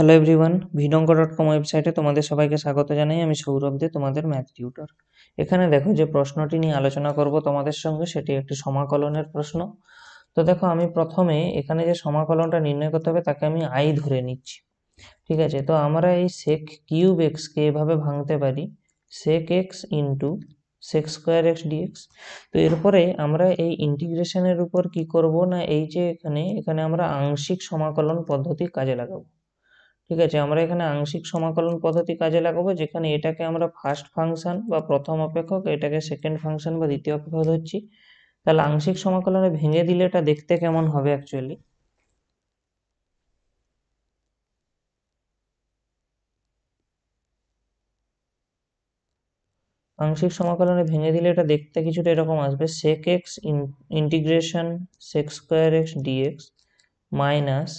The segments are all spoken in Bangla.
হ্যালো এভরিওয়ান ভিডঙ্ক ডট কম ওয়েবসাইটে তোমাদের সবাইকে স্বাগত জানাই আমি সৌরভ দে তোমাদের ম্যাথ টিউটর এখানে দেখো যে প্রশ্নটি নিয়ে আলোচনা করব তোমাদের সঙ্গে সেটি একটি সমাকলনের প্রশ্ন তো দেখো আমি প্রথমে এখানে যে সমাকলনটা নির্ণয় করতে হবে তাকে আমি আই ধরে নিচ্ছি ঠিক আছে তো আমরা এই সেক কিউব এক্সকে এভাবে ভাঙতে পারি sec x into sec square x dx তো এরপরে আমরা এই ইন্টিগ্রেশনের উপর কি করব না এই যে এখানে এখানে আমরা আংশিক সমাকলন পদ্ধতি কাজে লাগাবো ঠিক আছে আমরা এখানে আংশিক সমাকলন পদ্ধতি কাজে লাগাবো যেখানে এটাকে আমরা ফার্স্ট ফাংশন বা প্রথম অপেক্ষক এটাকে সেকেন্ড ফাংশন বা দ্বিতীয় অপেক্ষক ধরছি তাহলে আংশিক সমাকলনে ভেঙে দিলে এটা দেখতে কেমন হবে অ্যাকচুয়ালি আংশিক সমাকলনে ভেঙে দিলে এটা দেখতে কিছুটা এরকম আসবে sec x integration sec square x dx minus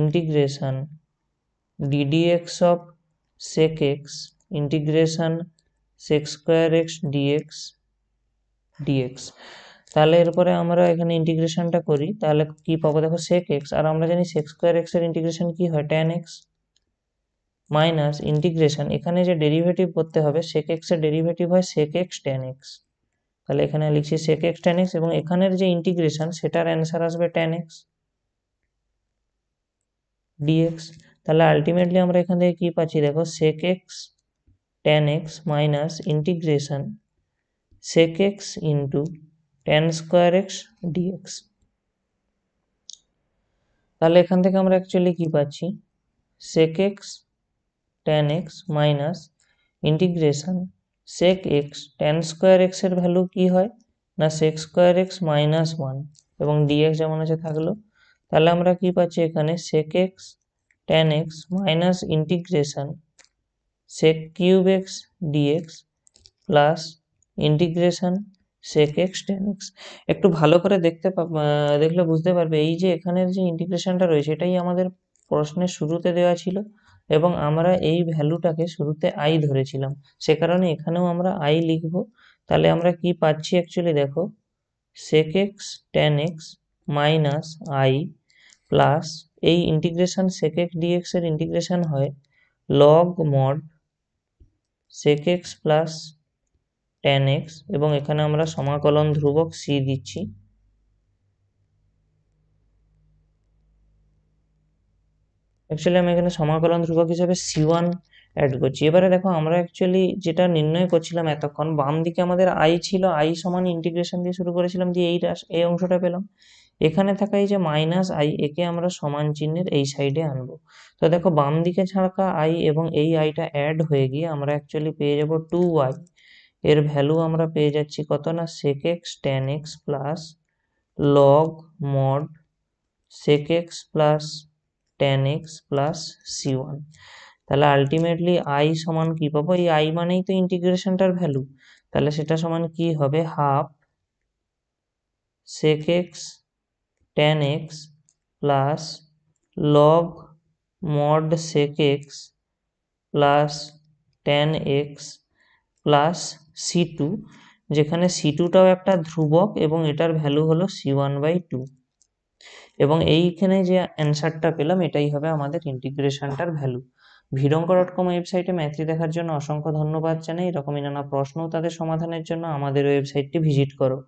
integration d dx of sec x integration sec square x dx dx তাহলে এরপরে আমরা এখানে ইন্টিগ্রেশানটা করি তাহলে কি পাবো দেখো সেক এক্স আর আমরা জানি সেক্স স্কোয়ার এক্সের ইন্টিগ্রেশন কী হয় ট্যান এক্স মাইনাস ইন্টিগ্রেশন এখানে যে ডেরিভেটিভ করতে হবে সেক এক্সের ডেরিভেটিভ হয় সেক এক্স ট্যান এক্স তাহলে এখানে লিখছি সেক এক্স ট্যান এক্স এবং এখানের যে ইন্টিগ্রেশন সেটার অ্যান্সার আসবে ট্যান এক্স ডিএক্স তাহলে আলটিমেটলি আমরা এখান থেকে কী পাচ্ছি দেখো sec x tan x minus integration sec x into tan square x dx তাহলে এখান থেকে আমরা অ্যাকচুয়ালি কী পাচ্ছি sec x tan x minus integration sec x tan square এক্সের ভ্যালু কী হয় না sec square x minus one এবং ডিএক্স যেমন আছে থাকলো তাহলে আমরা কী পাচ্ছি এখানে sec x tan x minus integration sec cube x dx plus integration sec x tan x একটু ভালো করে দেখতে দেখলে বুঝতে পারবে এই যে এখানের যে ইন্টিগ্রেশনটা রয়েছে এটাই আমাদের প্রশ্নের শুরুতে দেওয়া ছিল এবং আমরা এই ভ্যালুটাকে শুরুতে আই ধরেছিলাম সে কারণে এখানেও আমরা আই লিখব তাহলে আমরা কি পাচ্ছি অ্যাকচুয়ালি দেখো sec x tan x minus I plus এই ইন্টিগ্রেশান সেকেক ডিএক্স এর ইন্টিগ্রেশান হয় log mod sec x plus tan x এবং এখানে আমরা সমাকলন ধ্রুবক সি দিচ্ছি অ্যাকচুয়ালি আমি এখানে সমাকলন ধ্রুবক হিসাবে সি ওয়ান অ্যাড করছি এবারে দেখো আমরা অ্যাকচুয়ালি যেটা নির্ণয় করছিলাম এতক্ষণ বাম দিকে আমাদের আই ছিল আই সমান ইন্টিগ্রেশন দিয়ে শুরু করেছিলাম দিয়ে এই এই অংশটা পেলাম এখানে থাকা এই যে মাইনাস আই একে আমরা সমান চিহ্নের এই সাইডে আনবো তো দেখো বাম দিকে ছাড়কা আই এবং এই আইটা অ্যাড হয়ে গিয়ে আমরা অ্যাকচুয়ালি পেয়ে যাব টু ওয়াই এর ভ্যালু আমরা পেয়ে যাচ্ছি কত না sec x tan x plus log mod sec x plus tan x plus C one তাহলে আলটিমেটলি আই সমান কি পাবো এই আই মানেই তো ইন্টিগ্রেশনটার ভ্যালু তাহলে সেটা সমান কি হবে half sec x tan x plus log mod sec x plus tan x plus C two যেখানে সি টুটাও একটা ধ্রুবক এবং এটার ভ্যালু হলো সি ওয়ান বাই টু এবং এইখানে যে অ্যান্সারটা পেলাম এটাই হবে আমাদের ইন্টিগ্রেশনটার ভ্যালু ভিডঙ্ক ডট কম ওয়েবসাইটে ম্যাথটি দেখার জন্য অসংখ্য ধন্যবাদ জানাই এরকমই নানা প্রশ্ন তাদের সমাধানের জন্য আমাদের ওয়েবসাইটটি ভিজিট করো